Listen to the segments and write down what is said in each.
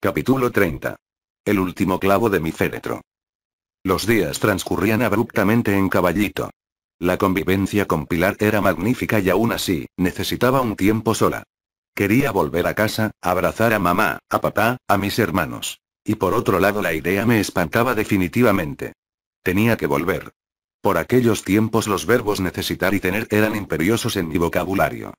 Capítulo 30. El último clavo de mi féretro. Los días transcurrían abruptamente en caballito. La convivencia con Pilar era magnífica y aún así, necesitaba un tiempo sola. Quería volver a casa, abrazar a mamá, a papá, a mis hermanos. Y por otro lado la idea me espantaba definitivamente. Tenía que volver. Por aquellos tiempos los verbos necesitar y tener eran imperiosos en mi vocabulario.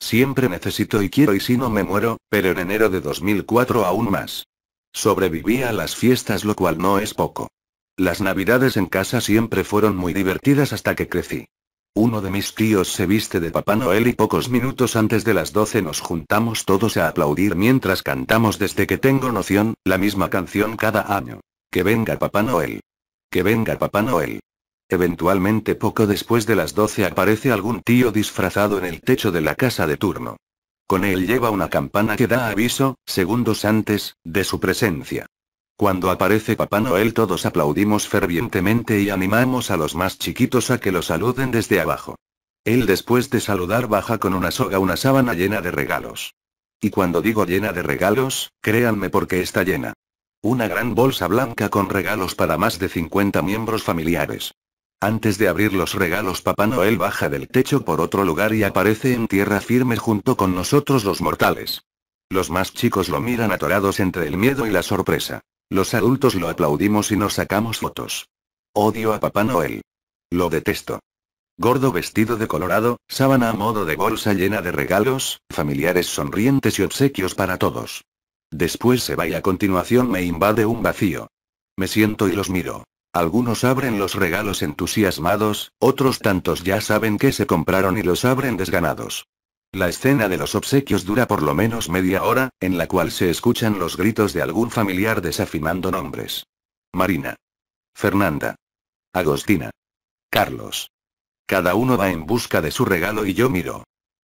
Siempre necesito y quiero y si no me muero, pero en enero de 2004 aún más. Sobrevivía a las fiestas lo cual no es poco. Las navidades en casa siempre fueron muy divertidas hasta que crecí. Uno de mis tíos se viste de Papá Noel y pocos minutos antes de las 12 nos juntamos todos a aplaudir mientras cantamos desde que tengo noción, la misma canción cada año. Que venga Papá Noel. Que venga Papá Noel. Eventualmente poco después de las 12 aparece algún tío disfrazado en el techo de la casa de turno. Con él lleva una campana que da aviso, segundos antes, de su presencia. Cuando aparece Papá Noel todos aplaudimos fervientemente y animamos a los más chiquitos a que lo saluden desde abajo. Él después de saludar baja con una soga una sábana llena de regalos. Y cuando digo llena de regalos, créanme porque está llena. Una gran bolsa blanca con regalos para más de 50 miembros familiares. Antes de abrir los regalos Papá Noel baja del techo por otro lugar y aparece en tierra firme junto con nosotros los mortales. Los más chicos lo miran atorados entre el miedo y la sorpresa. Los adultos lo aplaudimos y nos sacamos fotos. Odio a Papá Noel. Lo detesto. Gordo vestido de colorado, sábana a modo de bolsa llena de regalos, familiares sonrientes y obsequios para todos. Después se va y a continuación me invade un vacío. Me siento y los miro. Algunos abren los regalos entusiasmados, otros tantos ya saben que se compraron y los abren desganados. La escena de los obsequios dura por lo menos media hora, en la cual se escuchan los gritos de algún familiar desafinando nombres. Marina. Fernanda. Agostina. Carlos. Cada uno va en busca de su regalo y yo miro.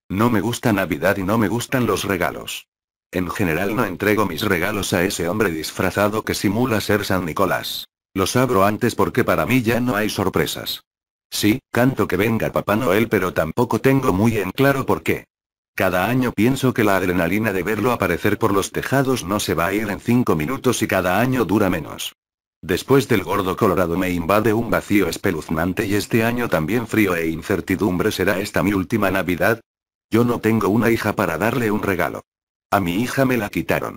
No me gusta Navidad y no me gustan los regalos. En general no entrego mis regalos a ese hombre disfrazado que simula ser San Nicolás. Los abro antes porque para mí ya no hay sorpresas. Sí, canto que venga Papá Noel pero tampoco tengo muy en claro por qué. Cada año pienso que la adrenalina de verlo aparecer por los tejados no se va a ir en 5 minutos y cada año dura menos. Después del gordo colorado me invade un vacío espeluznante y este año también frío e incertidumbre será esta mi última Navidad. Yo no tengo una hija para darle un regalo. A mi hija me la quitaron.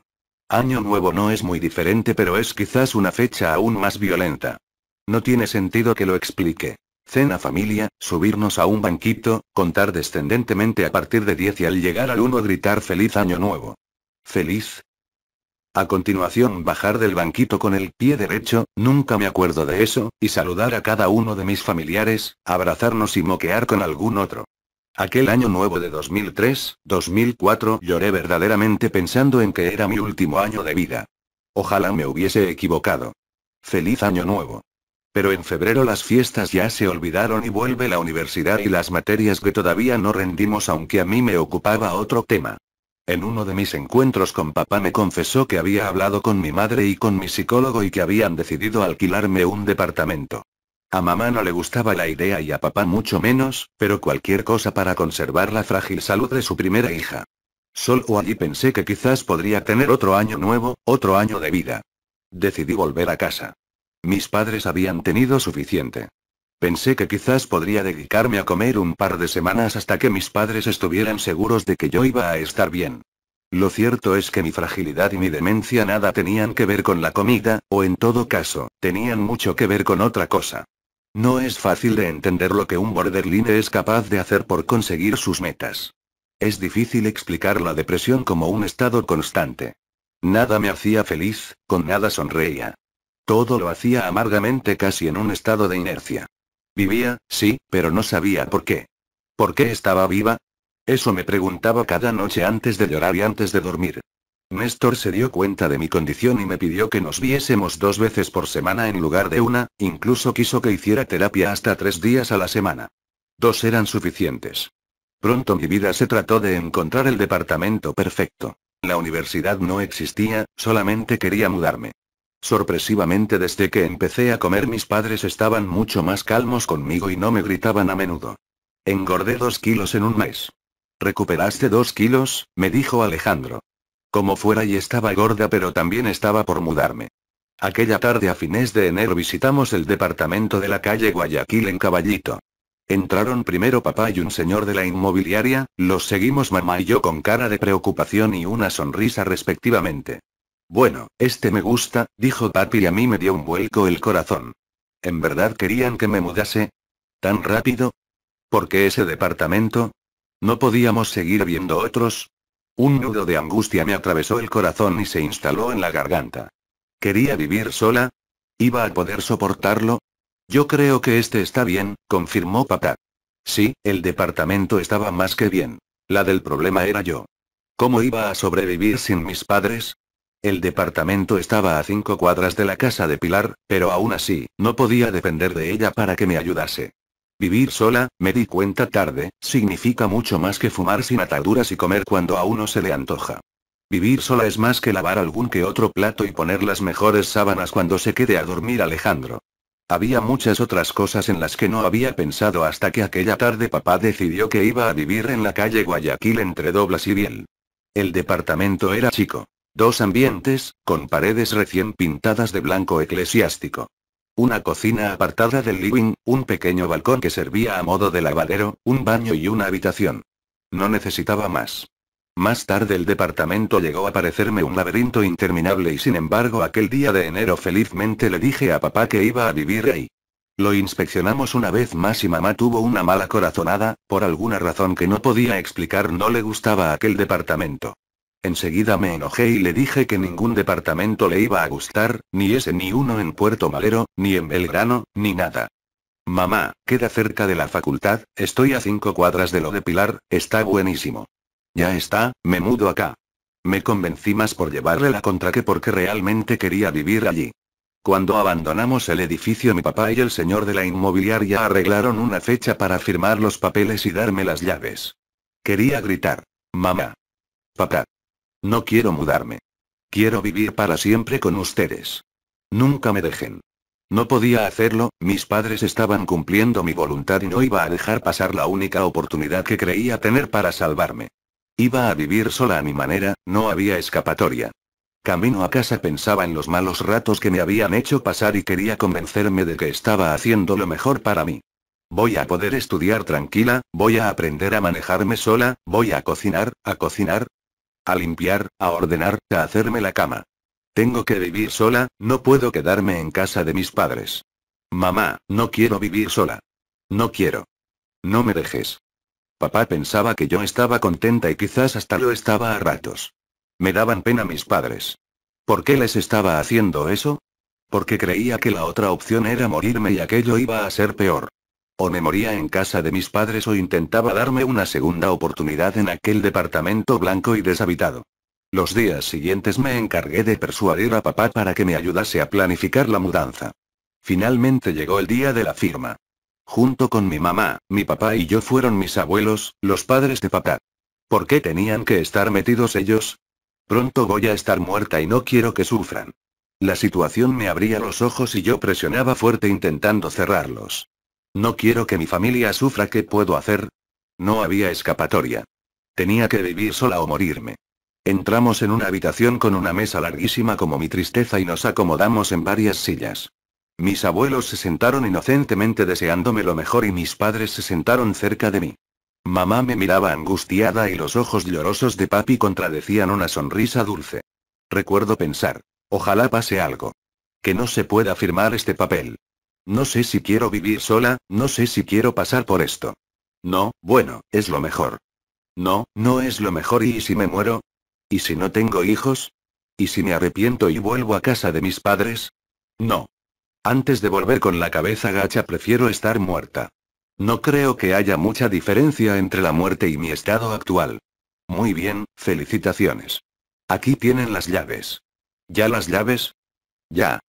Año nuevo no es muy diferente pero es quizás una fecha aún más violenta. No tiene sentido que lo explique cena familia, subirnos a un banquito, contar descendentemente a partir de 10 y al llegar al 1 gritar feliz año nuevo. ¿Feliz? A continuación bajar del banquito con el pie derecho, nunca me acuerdo de eso, y saludar a cada uno de mis familiares, abrazarnos y moquear con algún otro. Aquel año nuevo de 2003, 2004 lloré verdaderamente pensando en que era mi último año de vida. Ojalá me hubiese equivocado. Feliz año nuevo. Pero en febrero las fiestas ya se olvidaron y vuelve la universidad y las materias que todavía no rendimos aunque a mí me ocupaba otro tema. En uno de mis encuentros con papá me confesó que había hablado con mi madre y con mi psicólogo y que habían decidido alquilarme un departamento. A mamá no le gustaba la idea y a papá mucho menos, pero cualquier cosa para conservar la frágil salud de su primera hija. Solo allí pensé que quizás podría tener otro año nuevo, otro año de vida. Decidí volver a casa. Mis padres habían tenido suficiente. Pensé que quizás podría dedicarme a comer un par de semanas hasta que mis padres estuvieran seguros de que yo iba a estar bien. Lo cierto es que mi fragilidad y mi demencia nada tenían que ver con la comida, o en todo caso, tenían mucho que ver con otra cosa. No es fácil de entender lo que un borderline es capaz de hacer por conseguir sus metas. Es difícil explicar la depresión como un estado constante. Nada me hacía feliz, con nada sonreía. Todo lo hacía amargamente casi en un estado de inercia. Vivía, sí, pero no sabía por qué. ¿Por qué estaba viva? Eso me preguntaba cada noche antes de llorar y antes de dormir. Néstor se dio cuenta de mi condición y me pidió que nos viésemos dos veces por semana en lugar de una, incluso quiso que hiciera terapia hasta tres días a la semana. Dos eran suficientes. Pronto mi vida se trató de encontrar el departamento perfecto. La universidad no existía, solamente quería mudarme. Sorpresivamente desde que empecé a comer mis padres estaban mucho más calmos conmigo y no me gritaban a menudo. Engordé dos kilos en un mes. Recuperaste dos kilos, me dijo Alejandro. Como fuera y estaba gorda pero también estaba por mudarme. Aquella tarde a fines de enero visitamos el departamento de la calle Guayaquil en Caballito. Entraron primero papá y un señor de la inmobiliaria, los seguimos mamá y yo con cara de preocupación y una sonrisa respectivamente. Bueno, este me gusta, dijo papi y a mí me dio un vuelco el corazón. ¿En verdad querían que me mudase? ¿Tan rápido? ¿Por qué ese departamento? ¿No podíamos seguir viendo otros? Un nudo de angustia me atravesó el corazón y se instaló en la garganta. ¿Quería vivir sola? ¿Iba a poder soportarlo? Yo creo que este está bien, confirmó papá. Sí, el departamento estaba más que bien. La del problema era yo. ¿Cómo iba a sobrevivir sin mis padres? El departamento estaba a cinco cuadras de la casa de Pilar, pero aún así, no podía depender de ella para que me ayudase. Vivir sola, me di cuenta tarde, significa mucho más que fumar sin ataduras y comer cuando a uno se le antoja. Vivir sola es más que lavar algún que otro plato y poner las mejores sábanas cuando se quede a dormir Alejandro. Había muchas otras cosas en las que no había pensado hasta que aquella tarde papá decidió que iba a vivir en la calle Guayaquil entre Doblas y Biel. El departamento era chico. Dos ambientes, con paredes recién pintadas de blanco eclesiástico. Una cocina apartada del living, un pequeño balcón que servía a modo de lavadero, un baño y una habitación. No necesitaba más. Más tarde el departamento llegó a parecerme un laberinto interminable y sin embargo aquel día de enero felizmente le dije a papá que iba a vivir ahí. Lo inspeccionamos una vez más y mamá tuvo una mala corazonada, por alguna razón que no podía explicar no le gustaba aquel departamento. Enseguida me enojé y le dije que ningún departamento le iba a gustar, ni ese ni uno en Puerto Madero, ni en Belgrano, ni nada. Mamá, queda cerca de la facultad, estoy a cinco cuadras de lo de Pilar, está buenísimo. Ya está, me mudo acá. Me convencí más por llevarle la contra que porque realmente quería vivir allí. Cuando abandonamos el edificio mi papá y el señor de la inmobiliaria arreglaron una fecha para firmar los papeles y darme las llaves. Quería gritar. Mamá. Papá. No quiero mudarme. Quiero vivir para siempre con ustedes. Nunca me dejen. No podía hacerlo, mis padres estaban cumpliendo mi voluntad y no iba a dejar pasar la única oportunidad que creía tener para salvarme. Iba a vivir sola a mi manera, no había escapatoria. Camino a casa pensaba en los malos ratos que me habían hecho pasar y quería convencerme de que estaba haciendo lo mejor para mí. Voy a poder estudiar tranquila, voy a aprender a manejarme sola, voy a cocinar, a cocinar, a limpiar, a ordenar, a hacerme la cama. Tengo que vivir sola, no puedo quedarme en casa de mis padres. Mamá, no quiero vivir sola. No quiero. No me dejes. Papá pensaba que yo estaba contenta y quizás hasta lo estaba a ratos. Me daban pena mis padres. ¿Por qué les estaba haciendo eso? Porque creía que la otra opción era morirme y aquello iba a ser peor. O me moría en casa de mis padres o intentaba darme una segunda oportunidad en aquel departamento blanco y deshabitado. Los días siguientes me encargué de persuadir a papá para que me ayudase a planificar la mudanza. Finalmente llegó el día de la firma. Junto con mi mamá, mi papá y yo fueron mis abuelos, los padres de papá. ¿Por qué tenían que estar metidos ellos? Pronto voy a estar muerta y no quiero que sufran. La situación me abría los ojos y yo presionaba fuerte intentando cerrarlos. No quiero que mi familia sufra, ¿qué puedo hacer? No había escapatoria. Tenía que vivir sola o morirme. Entramos en una habitación con una mesa larguísima como mi tristeza y nos acomodamos en varias sillas. Mis abuelos se sentaron inocentemente deseándome lo mejor y mis padres se sentaron cerca de mí. Mamá me miraba angustiada y los ojos llorosos de papi contradecían una sonrisa dulce. Recuerdo pensar, ojalá pase algo. Que no se pueda firmar este papel. No sé si quiero vivir sola, no sé si quiero pasar por esto. No, bueno, es lo mejor. No, no es lo mejor y si me muero? ¿Y si no tengo hijos? ¿Y si me arrepiento y vuelvo a casa de mis padres? No. Antes de volver con la cabeza gacha prefiero estar muerta. No creo que haya mucha diferencia entre la muerte y mi estado actual. Muy bien, felicitaciones. Aquí tienen las llaves. ¿Ya las llaves? Ya,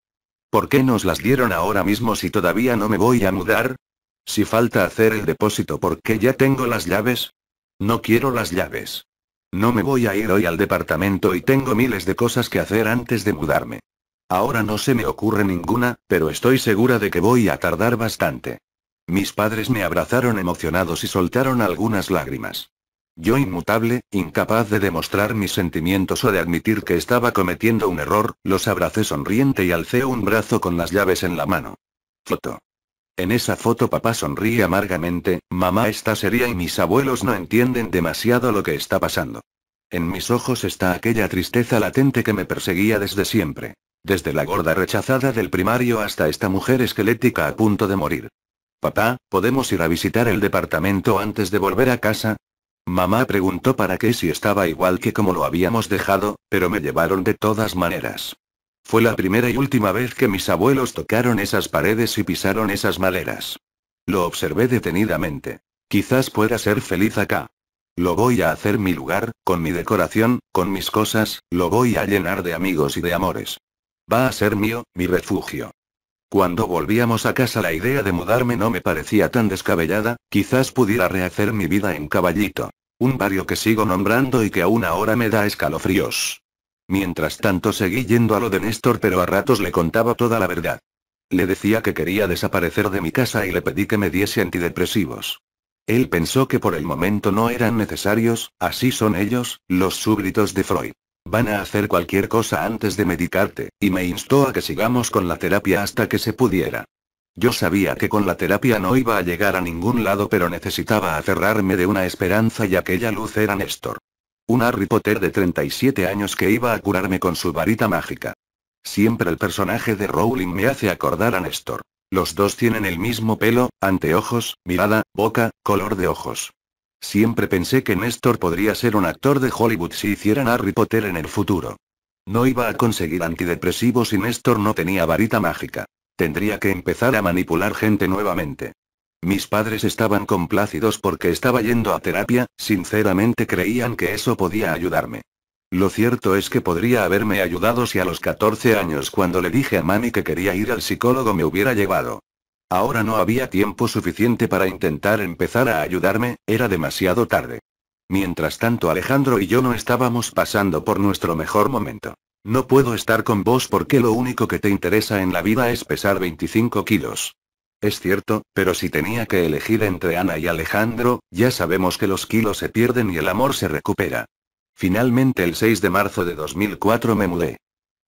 ¿Por qué nos las dieron ahora mismo si todavía no me voy a mudar? Si falta hacer el depósito porque ya tengo las llaves. No quiero las llaves. No me voy a ir hoy al departamento y tengo miles de cosas que hacer antes de mudarme. Ahora no se me ocurre ninguna, pero estoy segura de que voy a tardar bastante. Mis padres me abrazaron emocionados y soltaron algunas lágrimas. Yo inmutable, incapaz de demostrar mis sentimientos o de admitir que estaba cometiendo un error, los abracé sonriente y alcé un brazo con las llaves en la mano. Foto. En esa foto papá sonríe amargamente, mamá está seria y mis abuelos no entienden demasiado lo que está pasando. En mis ojos está aquella tristeza latente que me perseguía desde siempre. Desde la gorda rechazada del primario hasta esta mujer esquelética a punto de morir. Papá, ¿podemos ir a visitar el departamento antes de volver a casa? Mamá preguntó para qué si estaba igual que como lo habíamos dejado, pero me llevaron de todas maneras. Fue la primera y última vez que mis abuelos tocaron esas paredes y pisaron esas maderas. Lo observé detenidamente. Quizás pueda ser feliz acá. Lo voy a hacer mi lugar, con mi decoración, con mis cosas, lo voy a llenar de amigos y de amores. Va a ser mío, mi refugio. Cuando volvíamos a casa la idea de mudarme no me parecía tan descabellada, quizás pudiera rehacer mi vida en caballito. Un barrio que sigo nombrando y que aún ahora me da escalofríos. Mientras tanto seguí yendo a lo de Néstor pero a ratos le contaba toda la verdad. Le decía que quería desaparecer de mi casa y le pedí que me diese antidepresivos. Él pensó que por el momento no eran necesarios, así son ellos, los súbditos de Freud. Van a hacer cualquier cosa antes de medicarte, y me instó a que sigamos con la terapia hasta que se pudiera. Yo sabía que con la terapia no iba a llegar a ningún lado pero necesitaba aferrarme de una esperanza y aquella luz era Néstor. Un Harry Potter de 37 años que iba a curarme con su varita mágica. Siempre el personaje de Rowling me hace acordar a Néstor. Los dos tienen el mismo pelo, anteojos, mirada, boca, color de ojos. Siempre pensé que Néstor podría ser un actor de Hollywood si hicieran Harry Potter en el futuro. No iba a conseguir antidepresivos si Néstor no tenía varita mágica. Tendría que empezar a manipular gente nuevamente. Mis padres estaban complácidos porque estaba yendo a terapia, sinceramente creían que eso podía ayudarme. Lo cierto es que podría haberme ayudado si a los 14 años cuando le dije a Mami que quería ir al psicólogo me hubiera llevado. Ahora no había tiempo suficiente para intentar empezar a ayudarme, era demasiado tarde. Mientras tanto Alejandro y yo no estábamos pasando por nuestro mejor momento. No puedo estar con vos porque lo único que te interesa en la vida es pesar 25 kilos. Es cierto, pero si tenía que elegir entre Ana y Alejandro, ya sabemos que los kilos se pierden y el amor se recupera. Finalmente el 6 de marzo de 2004 me mudé.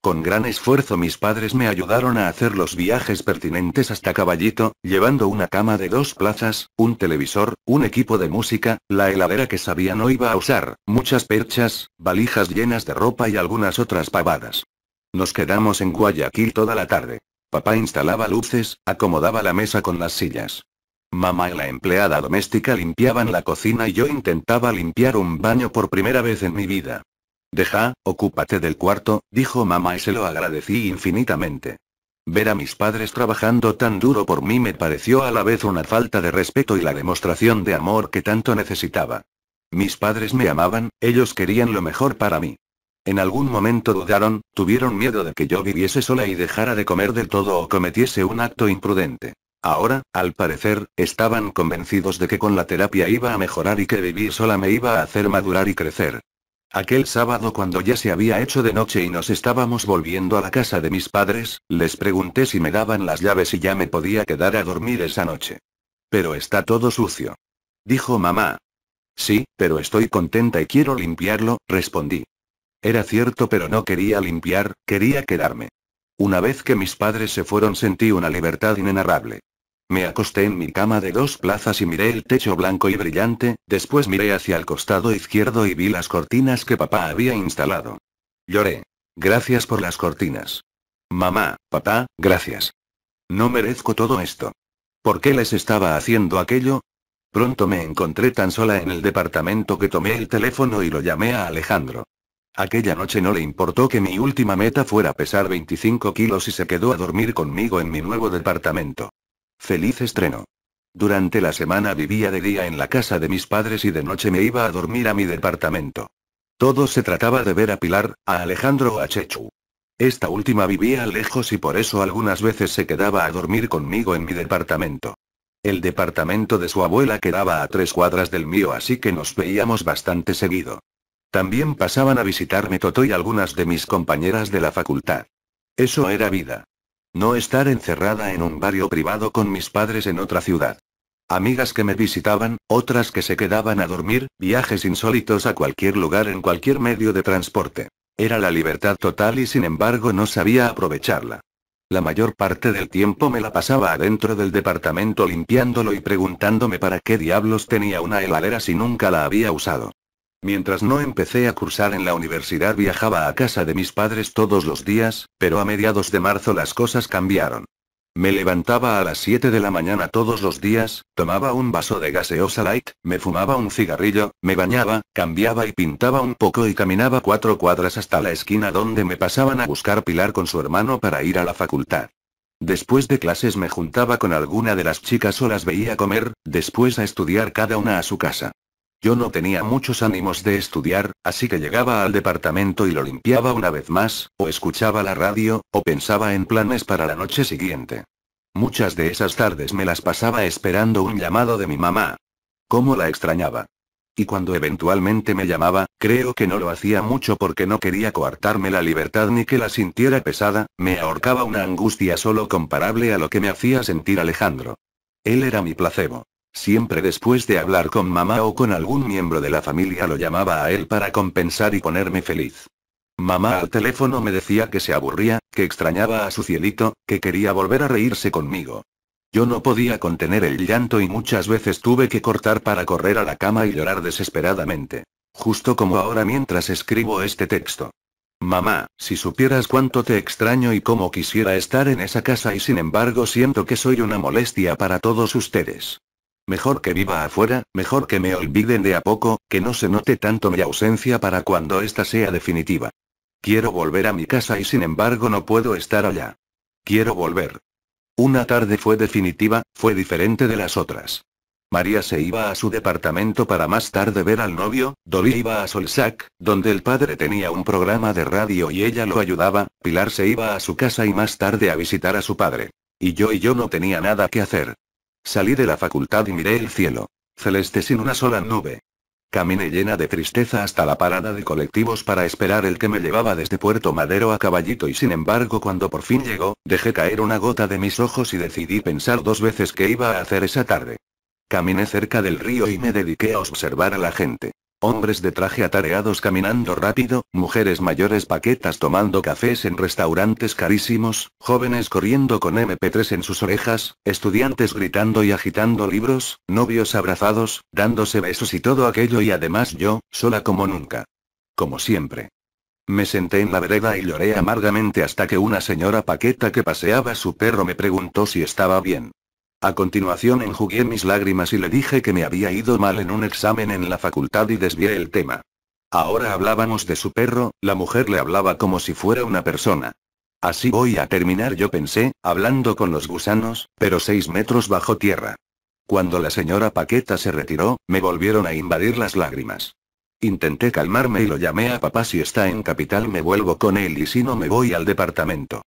Con gran esfuerzo mis padres me ayudaron a hacer los viajes pertinentes hasta Caballito, llevando una cama de dos plazas, un televisor, un equipo de música, la heladera que sabía no iba a usar, muchas perchas, valijas llenas de ropa y algunas otras pavadas. Nos quedamos en Guayaquil toda la tarde. Papá instalaba luces, acomodaba la mesa con las sillas. Mamá y la empleada doméstica limpiaban la cocina y yo intentaba limpiar un baño por primera vez en mi vida. Deja, ocúpate del cuarto, dijo mamá y se lo agradecí infinitamente. Ver a mis padres trabajando tan duro por mí me pareció a la vez una falta de respeto y la demostración de amor que tanto necesitaba. Mis padres me amaban, ellos querían lo mejor para mí. En algún momento dudaron, tuvieron miedo de que yo viviese sola y dejara de comer del todo o cometiese un acto imprudente. Ahora, al parecer, estaban convencidos de que con la terapia iba a mejorar y que vivir sola me iba a hacer madurar y crecer. Aquel sábado cuando ya se había hecho de noche y nos estábamos volviendo a la casa de mis padres, les pregunté si me daban las llaves y ya me podía quedar a dormir esa noche. Pero está todo sucio. Dijo mamá. Sí, pero estoy contenta y quiero limpiarlo, respondí. Era cierto pero no quería limpiar, quería quedarme. Una vez que mis padres se fueron sentí una libertad inenarrable. Me acosté en mi cama de dos plazas y miré el techo blanco y brillante, después miré hacia el costado izquierdo y vi las cortinas que papá había instalado. Lloré. Gracias por las cortinas. Mamá, papá, gracias. No merezco todo esto. ¿Por qué les estaba haciendo aquello? Pronto me encontré tan sola en el departamento que tomé el teléfono y lo llamé a Alejandro. Aquella noche no le importó que mi última meta fuera pesar 25 kilos y se quedó a dormir conmigo en mi nuevo departamento. Feliz estreno. Durante la semana vivía de día en la casa de mis padres y de noche me iba a dormir a mi departamento. Todo se trataba de ver a Pilar, a Alejandro o a Chechu. Esta última vivía lejos y por eso algunas veces se quedaba a dormir conmigo en mi departamento. El departamento de su abuela quedaba a tres cuadras del mío así que nos veíamos bastante seguido. También pasaban a visitarme Toto y algunas de mis compañeras de la facultad. Eso era vida. No estar encerrada en un barrio privado con mis padres en otra ciudad. Amigas que me visitaban, otras que se quedaban a dormir, viajes insólitos a cualquier lugar en cualquier medio de transporte. Era la libertad total y sin embargo no sabía aprovecharla. La mayor parte del tiempo me la pasaba adentro del departamento limpiándolo y preguntándome para qué diablos tenía una heladera si nunca la había usado. Mientras no empecé a cursar en la universidad viajaba a casa de mis padres todos los días, pero a mediados de marzo las cosas cambiaron. Me levantaba a las 7 de la mañana todos los días, tomaba un vaso de gaseosa light, me fumaba un cigarrillo, me bañaba, cambiaba y pintaba un poco y caminaba cuatro cuadras hasta la esquina donde me pasaban a buscar Pilar con su hermano para ir a la facultad. Después de clases me juntaba con alguna de las chicas o las veía comer, después a estudiar cada una a su casa. Yo no tenía muchos ánimos de estudiar, así que llegaba al departamento y lo limpiaba una vez más, o escuchaba la radio, o pensaba en planes para la noche siguiente. Muchas de esas tardes me las pasaba esperando un llamado de mi mamá. ¿Cómo la extrañaba? Y cuando eventualmente me llamaba, creo que no lo hacía mucho porque no quería coartarme la libertad ni que la sintiera pesada, me ahorcaba una angustia solo comparable a lo que me hacía sentir Alejandro. Él era mi placebo. Siempre después de hablar con mamá o con algún miembro de la familia lo llamaba a él para compensar y ponerme feliz. Mamá al teléfono me decía que se aburría, que extrañaba a su cielito, que quería volver a reírse conmigo. Yo no podía contener el llanto y muchas veces tuve que cortar para correr a la cama y llorar desesperadamente. Justo como ahora mientras escribo este texto. Mamá, si supieras cuánto te extraño y cómo quisiera estar en esa casa y sin embargo siento que soy una molestia para todos ustedes. Mejor que viva afuera, mejor que me olviden de a poco, que no se note tanto mi ausencia para cuando esta sea definitiva. Quiero volver a mi casa y sin embargo no puedo estar allá. Quiero volver. Una tarde fue definitiva, fue diferente de las otras. María se iba a su departamento para más tarde ver al novio, Dolly iba a Solsac, donde el padre tenía un programa de radio y ella lo ayudaba, Pilar se iba a su casa y más tarde a visitar a su padre. Y yo y yo no tenía nada que hacer. Salí de la facultad y miré el cielo. Celeste sin una sola nube. Caminé llena de tristeza hasta la parada de colectivos para esperar el que me llevaba desde Puerto Madero a caballito y sin embargo cuando por fin llegó, dejé caer una gota de mis ojos y decidí pensar dos veces qué iba a hacer esa tarde. Caminé cerca del río y me dediqué a observar a la gente. Hombres de traje atareados caminando rápido, mujeres mayores paquetas tomando cafés en restaurantes carísimos, jóvenes corriendo con MP3 en sus orejas, estudiantes gritando y agitando libros, novios abrazados, dándose besos y todo aquello y además yo, sola como nunca. Como siempre. Me senté en la vereda y lloré amargamente hasta que una señora paqueta que paseaba su perro me preguntó si estaba bien. A continuación enjugué mis lágrimas y le dije que me había ido mal en un examen en la facultad y desvié el tema. Ahora hablábamos de su perro, la mujer le hablaba como si fuera una persona. Así voy a terminar yo pensé, hablando con los gusanos, pero seis metros bajo tierra. Cuando la señora Paqueta se retiró, me volvieron a invadir las lágrimas. Intenté calmarme y lo llamé a papá si está en capital me vuelvo con él y si no me voy al departamento.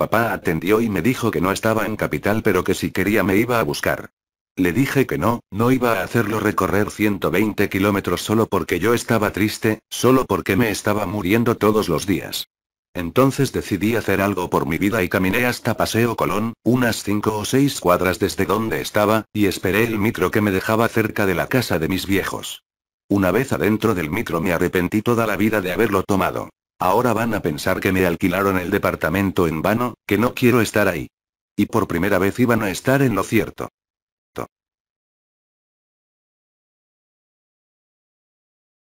Papá atendió y me dijo que no estaba en capital pero que si quería me iba a buscar. Le dije que no, no iba a hacerlo recorrer 120 kilómetros solo porque yo estaba triste, solo porque me estaba muriendo todos los días. Entonces decidí hacer algo por mi vida y caminé hasta Paseo Colón, unas cinco o seis cuadras desde donde estaba, y esperé el micro que me dejaba cerca de la casa de mis viejos. Una vez adentro del micro me arrepentí toda la vida de haberlo tomado. Ahora van a pensar que me alquilaron el departamento en vano, que no quiero estar ahí. Y por primera vez iban a estar en lo cierto.